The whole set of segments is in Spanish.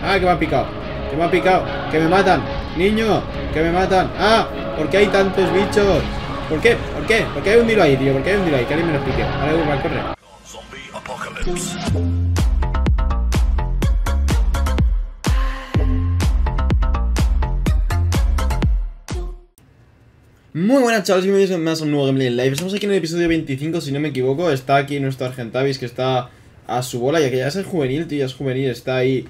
¡Ah, que me han picado! ¡Que me han picado! ¡Que me matan! ¡Niño! ¡Que me matan! ¡Ah! ¿Por qué hay tantos bichos? ¿Por qué? ¿Por qué? ¿Por qué hay un dilo ahí, tío? ¿Por qué hay un tiro ahí? Que alguien me lo explique. Vale, al corre. Muy buenas chavales, bienvenidos a un nuevo Gameplay Live Estamos aquí en el episodio 25, si no me equivoco Está aquí nuestro Argentavis que está a su bola Ya que ya es el juvenil, tío, ya es juvenil Está ahí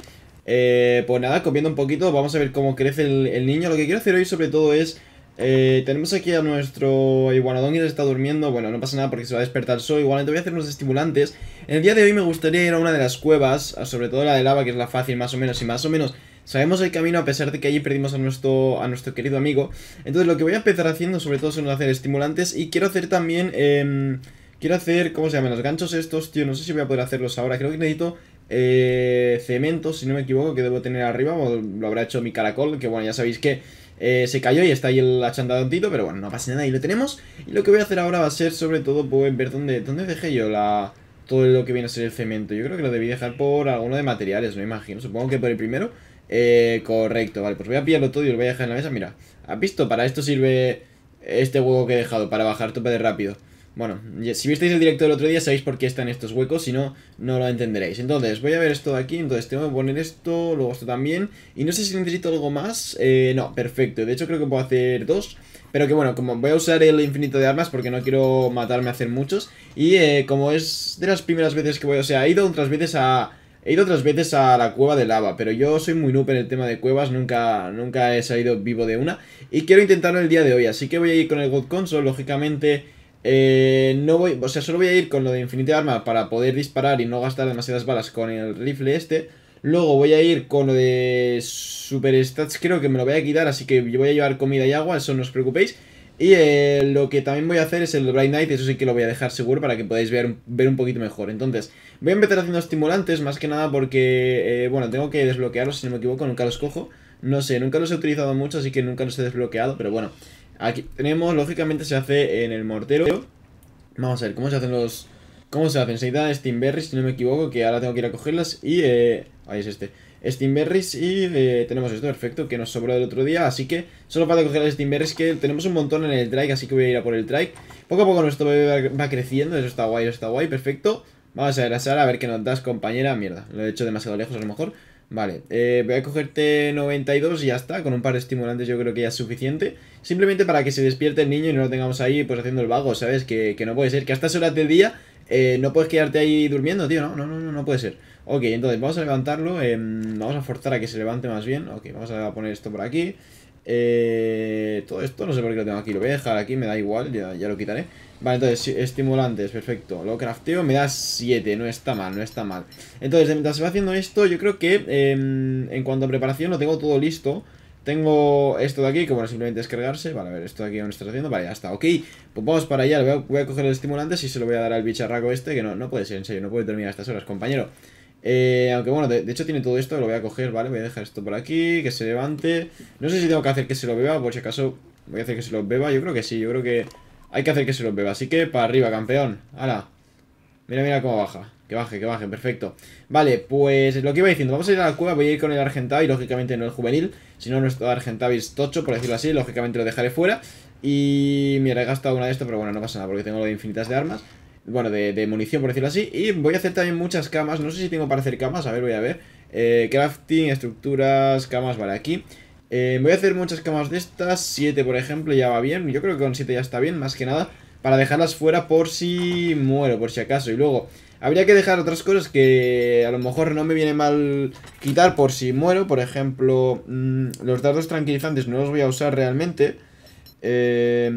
eh, pues nada, comiendo un poquito, vamos a ver cómo crece el, niño. Lo que quiero hacer hoy sobre todo es... Eh, tenemos aquí a nuestro iguanodón que está durmiendo. Bueno, no pasa nada porque se va a despertar sol Igualmente voy a hacer unos estimulantes. En el día de hoy me gustaría ir a una de las cuevas, sobre todo la de lava, que es la fácil más o menos. Y más o menos sabemos el camino a pesar de que allí perdimos a nuestro, a nuestro querido amigo. Entonces lo que voy a empezar haciendo sobre todo son hacer estimulantes. Y quiero hacer también... Em, quiero hacer... ¿Cómo se llaman? Los ganchos estos, tío. No sé si voy a poder hacerlos ahora. Creo que necesito eh, cemento, si no me equivoco, que debo tener arriba, lo habrá hecho mi caracol, que bueno, ya sabéis que eh, se cayó y está ahí el achantadontito, pero bueno, no pasa nada ahí lo tenemos. Y lo que voy a hacer ahora va a ser sobre todo pues, ver dónde, dónde dejé yo la todo lo que viene a ser el cemento. Yo creo que lo debí dejar por alguno de materiales, me imagino. Supongo que por el primero. Eh, correcto, vale, pues voy a pillarlo todo y lo voy a dejar en la mesa. Mira, ¿has visto? Para esto sirve este huevo que he dejado, para bajar tope de rápido. Bueno, si visteis el directo del otro día sabéis por qué están estos huecos, si no, no lo entenderéis. Entonces, voy a ver esto de aquí, entonces tengo que poner esto, luego esto también, y no sé si necesito algo más, eh, no, perfecto, de hecho creo que puedo hacer dos, pero que bueno, como voy a usar el infinito de armas porque no quiero matarme a hacer muchos, y eh, como es de las primeras veces que voy, o sea, he ido otras veces a... He ido otras veces a la cueva de lava, pero yo soy muy noob en el tema de cuevas, nunca, nunca he salido vivo de una. Y quiero intentarlo el día de hoy, así que voy a ir con el God Console, lógicamente eh, no voy, o sea, solo voy a ir con lo de Infinite Arma para poder disparar y no gastar demasiadas balas con el rifle este. Luego voy a ir con lo de Super Stats, creo que me lo voy a quitar, así que yo voy a llevar comida y agua, eso no os preocupéis. Y eh, lo que también voy a hacer es el Bright Knight, eso sí que lo voy a dejar seguro para que podáis ver, un poquito mejor. Entonces, voy a empezar haciendo estimulantes, más que nada porque, eh, bueno, tengo que desbloquearlos, si no me equivoco, nunca los cojo. No sé, nunca los he utilizado mucho, así que nunca los he desbloqueado, pero bueno. Aquí tenemos, lógicamente se hace en el mortero. Vamos a ver, ¿cómo se hacen los...? ¿Cómo se hacen? Se steam Steamberries, si no me equivoco, que ahora tengo que ir a cogerlas. Y, eh... Ahí es este. Steamberries y eh, tenemos esto, perfecto, que nos sobró del otro día. Así que solo para coger las Steamberries, que tenemos un montón en el trike, así que voy a ir a por el trike. Poco a poco nuestro bebé va, creciendo, eso está guay, eso está guay, perfecto. Vamos a ver a Sara, a ver qué nos das, compañera. Mierda, lo he hecho demasiado lejos a lo mejor. Vale, eh, voy a cogerte 92 y ya está. Con un par de estimulantes yo creo que ya es suficiente. Simplemente para que se despierte el niño y no lo tengamos ahí pues haciendo el vago, ¿sabes? Que, no puede ser. Que a estas horas del día eh, no puedes quedarte ahí durmiendo, tío. No, no, no, no puede ser. Ok, entonces vamos a levantarlo. Em, vamos a forzar a que se levante más bien. Ok, vamos a poner esto por aquí. Eh, todo esto no sé por qué lo tengo aquí. Lo voy a dejar aquí, me da igual, ya, lo quitaré. Vale, entonces, estimulantes, perfecto. Lo crafteo me da 7, no está mal, no está mal. Entonces, mientras se va haciendo esto, yo creo que em, en cuanto a preparación lo tengo todo listo. Tengo esto de aquí, que bueno, simplemente descargarse. Vale, a ver, esto de aquí aún está haciendo. Vale, ya está, ok. Pues vamos para allá, voy a, coger el estimulante y se lo voy a dar al bicharraco este, que no, no puede ser, en serio, no puede terminar a estas horas, compañero. Eh, aunque bueno, de, hecho tiene todo esto, lo voy a coger, ¿vale? Voy a dejar esto por aquí, que se levante. No sé si tengo que hacer que se lo beba, por si acaso voy a hacer que se lo beba. Yo creo que sí, yo creo que hay que hacer que se lo beba. Así que para arriba, campeón. ¡Hala! Mira, mira cómo baja. Que baje, que baje, perfecto. Vale, pues lo que iba diciendo, vamos a ir a la cueva, voy a ir con el y lógicamente no el juvenil, sino nuestro Argentavis tocho, por decirlo así, lógicamente lo dejaré fuera. Y mira, he gastado una de estas, pero bueno, no pasa nada, porque tengo lo de infinitas de armas bueno, de, munición, por decirlo así. Y voy a hacer también muchas camas. No sé si tengo para hacer camas. A ver, voy a ver. Eh, crafting, estructuras, camas, vale, aquí. Eh, voy a hacer muchas camas de estas. Siete, por ejemplo, ya va bien. Yo creo que con siete ya está bien, más que nada. Para dejarlas fuera por si muero, por si acaso. Y luego, habría que dejar otras cosas que a lo mejor no me viene mal quitar por si muero. Por ejemplo, mm, los dardos tranquilizantes no los voy a usar realmente. Eh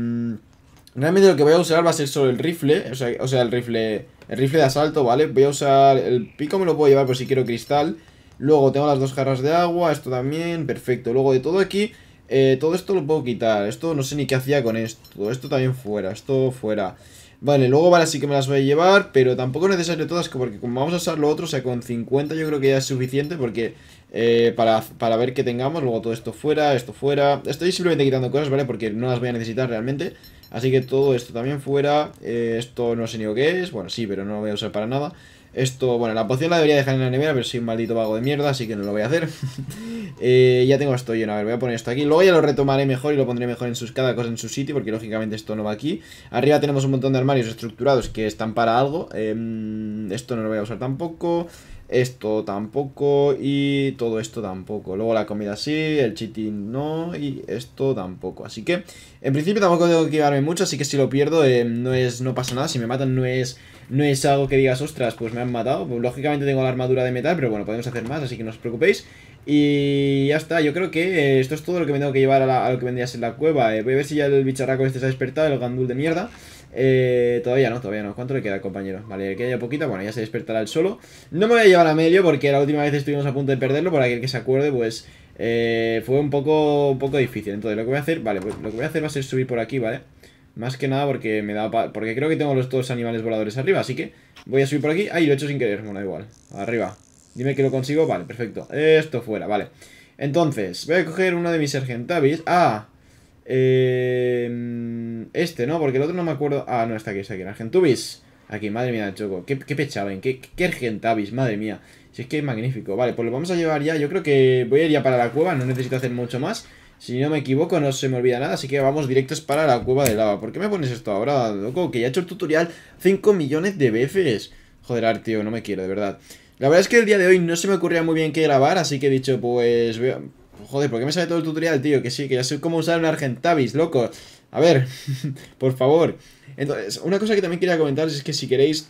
Realmente lo que voy a usar va a ser solo el rifle, o sea, o sea, el rifle el rifle de asalto, ¿vale? Voy a usar el pico, me lo puedo llevar por si quiero cristal. Luego tengo las dos jarras de agua, esto también, perfecto. Luego de todo aquí, eh, todo esto lo puedo quitar. Esto no sé ni qué hacía con esto. Esto también fuera, esto fuera. Vale, luego vale, sí que me las voy a llevar, pero tampoco es necesario todas, porque como vamos a usar lo otro, o sea, con 50 yo creo que ya es suficiente, porque eh, para, para ver qué tengamos, luego todo esto fuera, esto fuera. Estoy simplemente quitando cosas, ¿vale? Porque no las voy a necesitar realmente. Así que todo esto también fuera. Eh, esto no sé ni lo que es. Bueno, sí, pero no lo voy a usar para nada. Esto, bueno, la poción la debería dejar en la nevera, pero soy un maldito vago de mierda, así que no lo voy a hacer. Eh, ya tengo esto lleno, a ver, voy a poner esto aquí. Luego ya lo retomaré mejor y lo pondré mejor en sus, cada cosa en su sitio, porque lógicamente esto no va aquí. Arriba tenemos un montón de armarios estructurados que están para algo. Em, esto no lo voy a usar tampoco esto tampoco y todo esto tampoco. Luego la comida sí, el cheating no y esto tampoco. Así que en principio tampoco tengo que llevarme mucho, así que si lo pierdo eh, no es no pasa nada. Si me matan no es no es algo que digas, ostras, pues me han matado. Pues, lógicamente tengo la armadura de metal, pero bueno, podemos hacer más, así que no os preocupéis. Y ya está, yo creo que eh, esto es todo lo que me tengo que llevar a, lo que vendría a ser la cueva. Eh, voy a ver si ya el bicharraco este se ha despertado, el gandul de mierda. Eh, todavía no, todavía no. ¿Cuánto le queda, compañero? Vale, le queda ya poquito. Bueno, ya se despertará el solo. No me voy a llevar a medio porque la última vez estuvimos a punto de perderlo. Por el que se acuerde, pues eh, fue un poco, poco difícil. Entonces, lo que voy a hacer, vale, pues lo que voy a hacer va a ser subir por aquí, ¿vale? Más que nada porque me da porque creo que tengo los dos animales voladores arriba, así que voy a subir por aquí. y lo he hecho sin querer. Bueno, igual. Arriba. Dime que lo consigo. Vale, perfecto. Esto fuera, vale. Entonces, voy a coger una de mis sergentavis. Ah, Em, este, ¿no? Porque el otro no me acuerdo. Ah, no, está aquí, está aquí. El Argentubis. Aquí, madre mía, Choco. ¿Qué, qué pechaban? ¿eh? ¿Qué, ¿Qué Argentavis? Madre mía. Si es que es magnífico. Vale, pues lo vamos a llevar ya. Yo creo que voy a ir ya para la cueva. No necesito hacer mucho más. Si no me equivoco, no se me olvida nada, así que vamos directos para la cueva de lava. ¿Por qué me pones esto ahora, loco? Que ya he hecho el tutorial 5 millones de veces. Joder, ar, tío, no me quiero, de verdad. La verdad es que el día de hoy no se me ocurría muy bien qué grabar, así que he dicho, pues... Voy Joder, ¿por qué me sale todo el tutorial, tío? Que sí, que ya sé cómo usar un Argentavis, loco. A ver, por favor. Entonces, una cosa que también quería comentar es que si queréis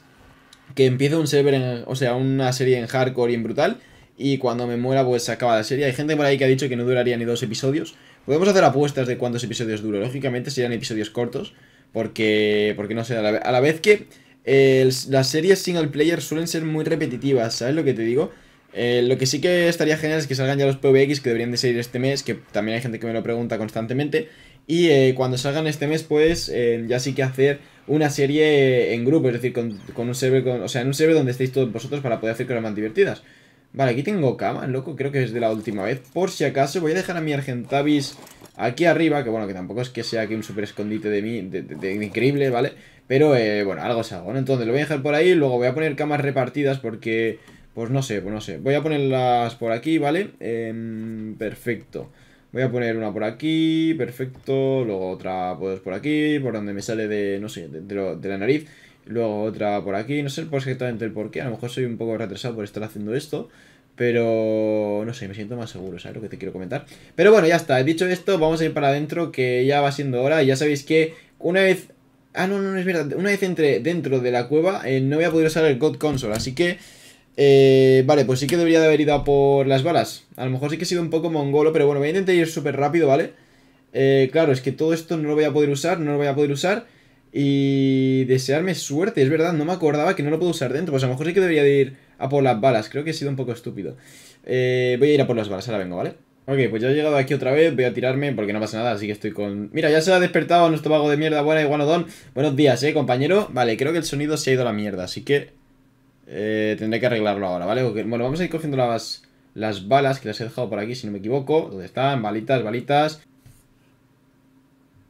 que empiece un server, o sea, una serie en hardcore y en brutal, y cuando me muera pues se acaba la serie. Hay gente por ahí que ha dicho que no duraría ni dos episodios. Podemos hacer apuestas de cuántos episodios duro. Lógicamente serían episodios cortos, porque, porque no sé, a la, vez que eh, las series single player suelen ser muy repetitivas, ¿sabes lo que te digo? Eh, lo que sí que estaría genial es que salgan ya los PVX que deberían de salir este mes, que también hay gente que me lo pregunta constantemente. Y eh, cuando salgan este mes, pues eh, ya sí que hacer una serie en grupo, es decir, con, un server, o sea, en un server donde estéis todos vosotros para poder hacer cosas más divertidas. Vale, aquí tengo cama, loco, creo que es de la última vez. Por si acaso, voy a dejar a mi Argentavis aquí arriba, que bueno, que tampoco es que sea aquí un super escondite de mí, de, increíble, ¿vale? Pero bueno, algo es algo, ¿no? Entonces lo voy a dejar por ahí, luego voy a poner camas repartidas porque pues no sé, pues no sé. Voy a ponerlas por aquí, ¿vale? Em, perfecto. Voy a poner una por aquí, perfecto. Luego otra pues por aquí, por donde me sale de, no sé, de, la nariz. Luego otra por aquí, no sé pues exactamente el qué, A lo mejor soy un poco retrasado por estar haciendo esto. Pero no sé, me siento más seguro, ¿sabes lo que te quiero comentar? Pero bueno, ya está, dicho esto, vamos a ir para adentro, que ya va siendo hora. Y ya sabéis que una vez. Ah, no, no, no es verdad. Una vez entre dentro de la cueva, eh, no voy a poder usar el God Console. Así que eh, vale, pues sí que debería de haber ido a por las balas. A lo mejor sí que he sido un poco mongolo, pero bueno, voy a intentar ir súper rápido, ¿vale? Eh, claro, es que todo esto no lo voy a poder usar, no lo voy a poder usar. Y desearme suerte, es verdad, no me acordaba que no lo puedo usar dentro. Pues a lo mejor sí que debería de ir a por las balas, creo que he sido un poco estúpido. Eh, voy a ir a por las balas, ahora vengo, ¿vale? Ok, pues ya he llegado aquí otra vez, voy a tirarme porque no pasa nada, así que estoy con... Mira, ya se ha despertado nuestro vago de mierda, buena iguanodón. Buenos días, eh, compañero. Vale, creo que el sonido se ha ido a la mierda, así que eh, tendré que arreglarlo ahora, ¿vale? Bueno, vamos a ir cogiendo las, balas que las he dejado por aquí, si no me equivoco. ¿Dónde están? Balitas, balitas.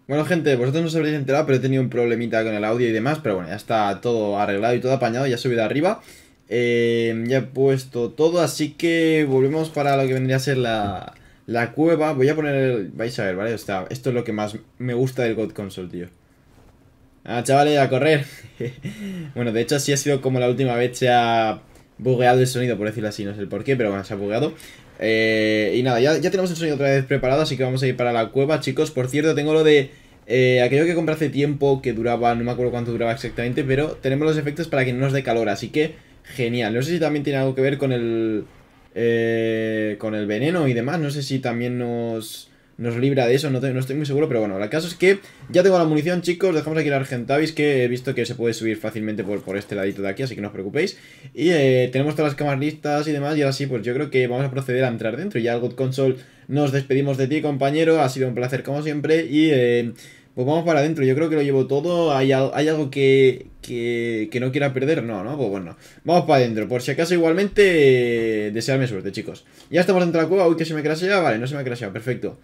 Bueno, gente, vosotros no os habréis enterado, pero he tenido un problemita con el audio y demás. Pero bueno, ya está todo arreglado y todo apañado. Ya he subido arriba. Eh, ya he puesto todo, así que volvemos para lo que vendría a ser la, la cueva. Voy a poner el... Vais a ver, ¿vale? esto es lo que más me gusta del God Console, tío. Ah, chavales, a correr. bueno, de hecho así ha sido como la última vez se ha bugueado el sonido, por decirlo así. No sé el por qué, pero bueno, se ha bugueado. Eh, y nada, ya, tenemos el sonido otra vez preparado, así que vamos a ir para la cueva, chicos. Por cierto, tengo lo de... Eh, aquello que compré hace tiempo, que duraba, no me acuerdo cuánto duraba exactamente, pero tenemos los efectos para que no nos dé calor, así que genial. No sé si también tiene algo que ver con el... Eh, con el veneno y demás, no sé si también nos nos libra de eso, no, estoy muy seguro, pero bueno, el caso es que ya tengo la munición, chicos, dejamos aquí el Argentavis, que he visto que se puede subir fácilmente por, por este ladito de aquí, así que no os preocupéis. Y eh, tenemos todas las cámaras listas y demás, y ahora sí, pues yo creo que vamos a proceder a entrar dentro. Ya al God Console nos despedimos de ti, compañero, ha sido un placer como siempre, y... Eh, pues vamos para adentro, yo creo que lo llevo todo. ¿Hay, algo que, que, que, no quiera perder? No, ¿no? Pues bueno, vamos para adentro. Por si acaso, igualmente, eh, desearme suerte, chicos. Ya estamos dentro de la cueva. Uy, que se me ya. Vale, no se me ha crasheado, perfecto.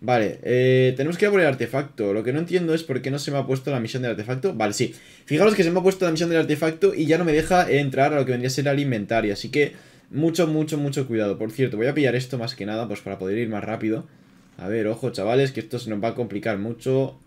Vale, eh, tenemos que ir por el artefacto. Lo que no entiendo es por qué no se me ha puesto la misión del artefacto. Vale, sí. Fijaros que se me ha puesto la misión del artefacto y ya no me deja entrar a lo que vendría a ser al inventario. Así que mucho, mucho, mucho cuidado. Por cierto, voy a pillar esto más que nada pues para poder ir más rápido. A ver, ojo, chavales, que esto se nos va a complicar mucho.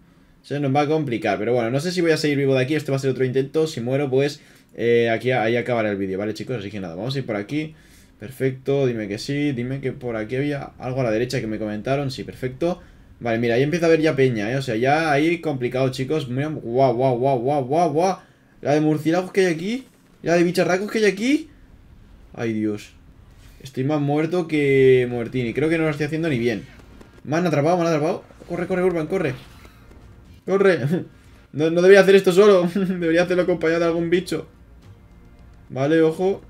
Se nos va a complicar. Pero bueno, no sé si voy a seguir vivo de aquí. Esto va a ser otro intento. Si muero, pues eh, aquí ahí acabará el vídeo, ¿vale, chicos? Así que nada, vamos a ir por aquí. Perfecto, dime que sí, dime que por aquí había algo a la derecha que me comentaron, sí, perfecto. Vale, mira, ahí empieza a ver ya peña, ¿eh? O sea, ya ahí complicado, chicos. Mira, guau, guau, guau, guau, guau, guau. La de murciélagos que hay aquí, la de bicharracos que hay aquí. Ay, Dios. Estoy más muerto que Muertini. Creo que no lo estoy haciendo ni bien. Me han atrapado, me atrapado. Corre, corre, Urban, corre. Corre. No, no debería hacer esto solo. debería hacerlo acompañado de algún bicho. Vale, ojo.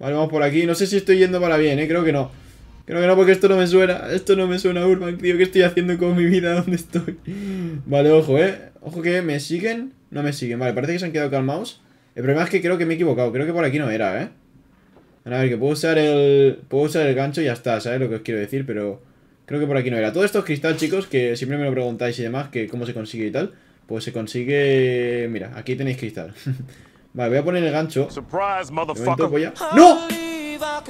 Vale, vamos por aquí. No sé si estoy yendo para bien, ¿eh? Creo que no. Creo que no, porque esto no me suena. Esto no me suena, Urban, tío. ¿Qué estoy haciendo con mi vida? ¿Dónde estoy? Vale, ojo, ¿eh? Ojo que me siguen. No me siguen. Vale, parece que se han quedado calmados. El problema es que creo que me he equivocado. Creo que por aquí no era, ¿eh? A ver, que puedo usar el... Puedo usar el gancho y ya está, ¿sabes lo que os quiero decir? Pero creo que por aquí no era. Todos estos cristal, chicos, que siempre me lo preguntáis y demás, que cómo se consigue y tal. Pues se consigue... Mira, aquí tenéis cristal. Vale, voy a poner el gancho. ¡No!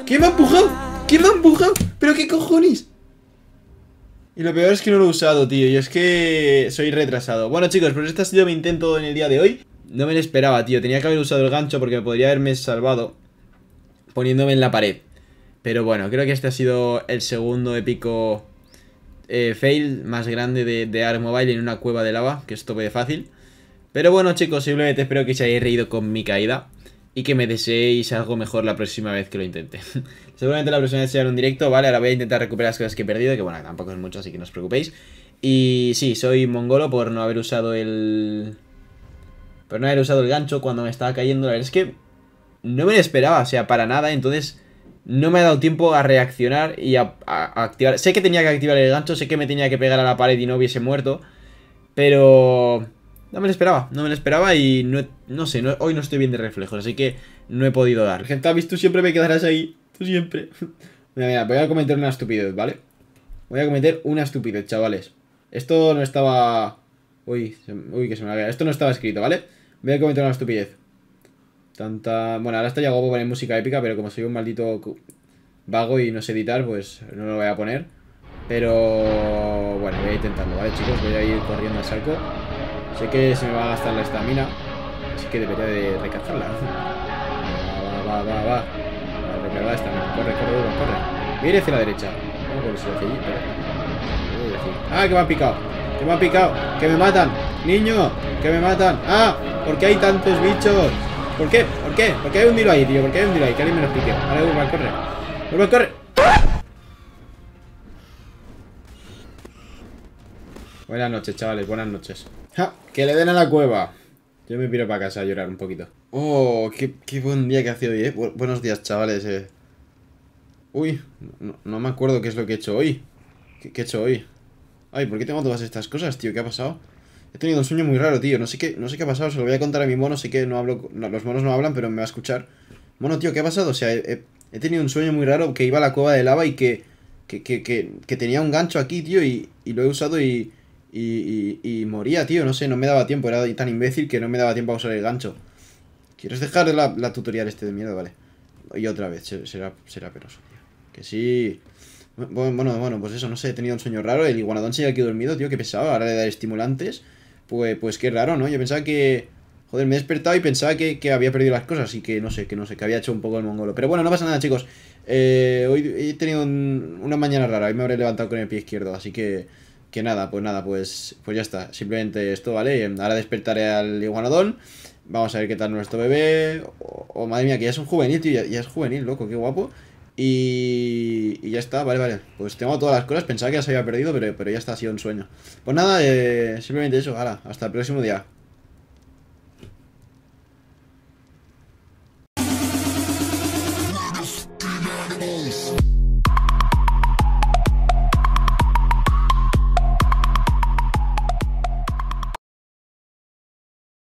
¿Quién me ha empujado? ¿Quién me ha empujado? ¿Pero qué cojones? Y lo peor es que no lo he usado, tío. Y es que soy retrasado. Bueno, chicos, pero pues este ha sido mi intento en el día de hoy. No me lo esperaba, tío. Tenía que haber usado el gancho porque me podría haberme salvado poniéndome en la pared. Pero bueno, creo que este ha sido el segundo épico eh, fail más grande de, de Mobile en una cueva de lava, que es tope de fácil. Pero bueno chicos, simplemente espero que se hayáis reído con mi caída y que me deseéis algo mejor la próxima vez que lo intente. Seguramente la próxima vez será un directo, ¿vale? Ahora voy a intentar recuperar las cosas que he perdido, que bueno, tampoco es mucho, así que no os preocupéis. Y sí, soy mongolo por no haber usado el... Por no haber usado el gancho cuando me estaba cayendo. La verdad es que no me lo esperaba, o sea, para nada, entonces no me ha dado tiempo a reaccionar y a, a activar... Sé que tenía que activar el gancho, sé que me tenía que pegar a la pared y no hubiese muerto, pero... No me lo esperaba, no me lo esperaba y no, sé, hoy no estoy bien de reflejos, así que no he podido dar. Gente, Gentavis, tú siempre me quedarás ahí, tú siempre. mira, mira, voy a cometer una estupidez, ¿vale? Voy a cometer una estupidez, chavales. Esto no estaba... Uy, uy que se me ha Esto no estaba escrito, ¿vale? Voy a cometer una estupidez. Tanta... Bueno, ahora está ya guapo poner música épica, pero como soy un maldito vago y no sé editar, pues no lo voy a poner. Pero... Bueno, voy a intentarlo, ¿vale, chicos? Voy a ir corriendo al saco. Sé que se me va a gastar la estamina, así que debería de recargarla Va, va, va, va, va. A recargar esta. Corre, corre, corre, corre. Mire hacia la derecha. si allí, Ah, que me ha picado. Que me ha picado. Que me matan. Niño, que me matan. Ah, ¿por qué hay tantos bichos? ¿Por qué? ¿Por qué? ¿Por qué hay un dilo ahí, tío? ¿Por qué hay un dilo ahí? Que alguien me lo explique. Vale, Urban, corre. Urban, corre. Buenas noches, chavales, buenas noches. ¡Ja! ¡Que le den a la cueva! Yo me piro para casa a llorar un poquito. ¡Oh! ¡Qué, qué buen día que hace hoy, eh! buenos días, chavales, eh. Uy, no, me acuerdo qué es lo que he hecho hoy. ¿Qué, he hecho hoy? Ay, ¿por qué tengo todas estas cosas, tío? ¿Qué ha pasado? He tenido un sueño muy raro, tío. No sé qué, no sé qué ha pasado. Se lo voy a contar a mi mono. Sé que no hablo, los monos no hablan, pero me va a escuchar. Mono, tío, ¿qué ha pasado? O sea, he, tenido un sueño muy raro que iba a la cueva de lava y que, que, que, que tenía un gancho aquí, tío, y lo he usado y, y, moría, tío, no sé, no me daba tiempo, era tan imbécil que no me daba tiempo a usar el gancho. ¿Quieres dejar la, tutorial este de miedo Vale. Y otra vez, será, será penoso, tío. Que sí. Bueno, bueno, pues eso, no sé, he tenido un sueño raro. El iguanadón ido aquí dormido, tío, qué pesado. Ahora le dar estimulantes. Pues, pues qué raro, ¿no? Yo pensaba que... Joder, me he despertado y pensaba que, había perdido las cosas y que no sé, que no sé, que había hecho un poco el mongolo. Pero bueno, no pasa nada, chicos. Eh, hoy he tenido una mañana rara. Hoy me habré levantado con el pie izquierdo, así que... Que nada, pues nada, pues, pues ya está. Simplemente esto, ¿vale? Ahora despertaré al iguanodón. Vamos a ver qué tal nuestro bebé. Oh, madre mía, que ya es un juvenil, tío. Ya, es juvenil, loco, qué guapo. Y, ya está, vale, vale. Pues tengo todas las cosas. Pensaba que ya se había perdido, pero, pero ya está, ha sido un sueño. Pues nada, eh, simplemente eso. ahora hasta el próximo día.